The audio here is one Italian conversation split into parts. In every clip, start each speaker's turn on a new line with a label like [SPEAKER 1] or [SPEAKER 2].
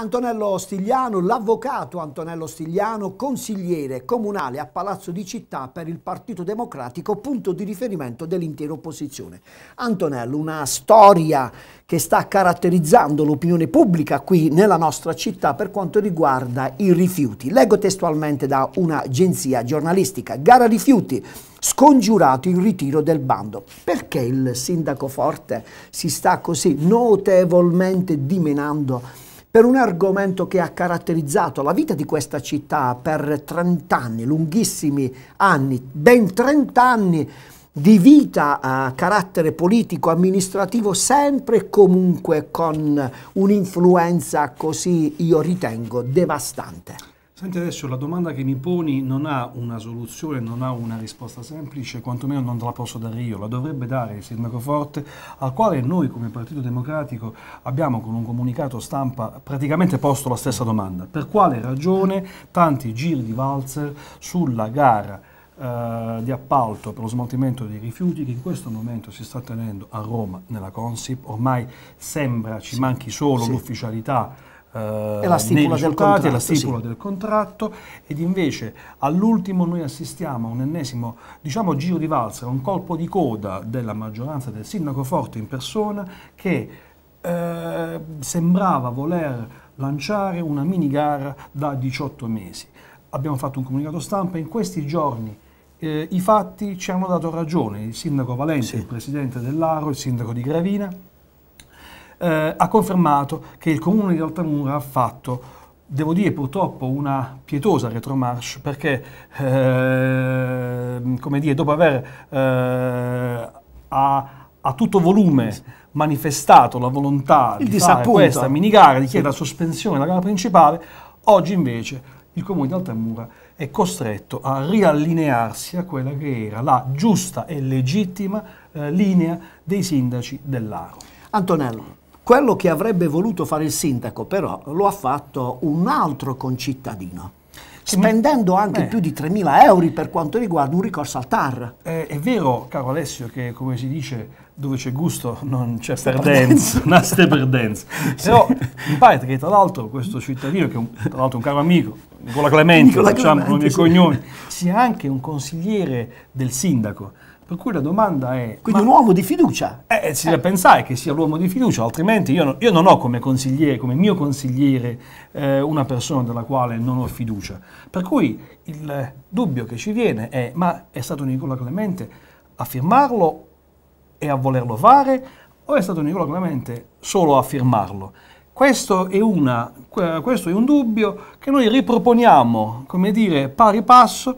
[SPEAKER 1] Antonello Stigliano, l'avvocato Antonello Stigliano, consigliere comunale a Palazzo di Città per il Partito Democratico, punto di riferimento dell'intera opposizione. Antonello, una storia che sta caratterizzando l'opinione pubblica qui nella nostra città per quanto riguarda i rifiuti. Leggo testualmente da un'agenzia giornalistica, gara rifiuti, scongiurato il ritiro del bando. Perché il sindaco Forte si sta così notevolmente dimenando? per un argomento che ha caratterizzato la vita di questa città per 30 anni, lunghissimi anni, ben 30 anni di vita a carattere politico, amministrativo, sempre e comunque con un'influenza così, io ritengo, devastante.
[SPEAKER 2] Senti adesso la domanda che mi poni non ha una soluzione, non ha una risposta semplice, quantomeno non te la posso dare io, la dovrebbe dare il sindaco Forte, al quale noi come Partito Democratico abbiamo con un comunicato stampa praticamente posto la stessa domanda. Per quale ragione tanti giri di valzer sulla gara eh, di appalto per lo smaltimento dei rifiuti che in questo momento si sta tenendo a Roma nella Consip, ormai sembra ci sì. manchi solo sì. l'ufficialità eh, la stipula, del contratto, la stipula sì. del contratto, ed invece all'ultimo noi assistiamo a un ennesimo diciamo, giro di valsa, un colpo di coda della maggioranza del sindaco Forte in persona che eh, sembrava voler lanciare una mini gara da 18 mesi. Abbiamo fatto un comunicato stampa in questi giorni eh, i fatti ci hanno dato ragione, il sindaco Valente, sì. il presidente dell'Aro, il sindaco di Gravina, eh, ha confermato che il comune di Altamura ha fatto devo dire purtroppo una pietosa retromarcia perché eh, come dire, dopo aver eh, a, a, tutto volume manifestato la volontà il di disappunto. fare questa minigara, di chiedere la sospensione della gara principale, oggi invece il comune di Altamura è costretto a riallinearsi a quella che era la giusta e legittima eh,
[SPEAKER 1] linea dei sindaci dell'Aro. Antonello. Quello che avrebbe voluto fare il sindaco però lo ha fatto un altro concittadino spendendo anche eh. più di 3.000 euro per quanto riguarda un ricorso al TAR.
[SPEAKER 2] Eh, è vero, caro Alessio, che come si dice dove c'è gusto non c'è perdenza, naste perdenza. Però mi pare che tra l'altro questo cittadino, che è tra l'altro un caro amico, Nicola Clemente, Nicola facciamo Clemente, con i miei sì. cognome, sia anche un consigliere del sindaco. Per cui la domanda è... Quindi ma, un uomo di fiducia. Eh, eh si eh. deve pensare che sia l'uomo di fiducia, altrimenti io, no, io non ho come consigliere, come mio consigliere, eh, una persona della quale non ho fiducia. Per cui il dubbio che ci viene è, ma è stato Nicola Clemente a firmarlo e a volerlo fare o è stato Nicola Clemente solo a firmarlo? Questo è, una, questo è un dubbio che noi riproponiamo, come dire, pari passo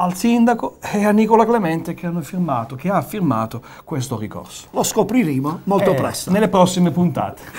[SPEAKER 2] al sindaco e a Nicola Clemente che, hanno firmato, che ha firmato questo ricorso. Lo scopriremo molto eh, presto. Nelle prossime puntate.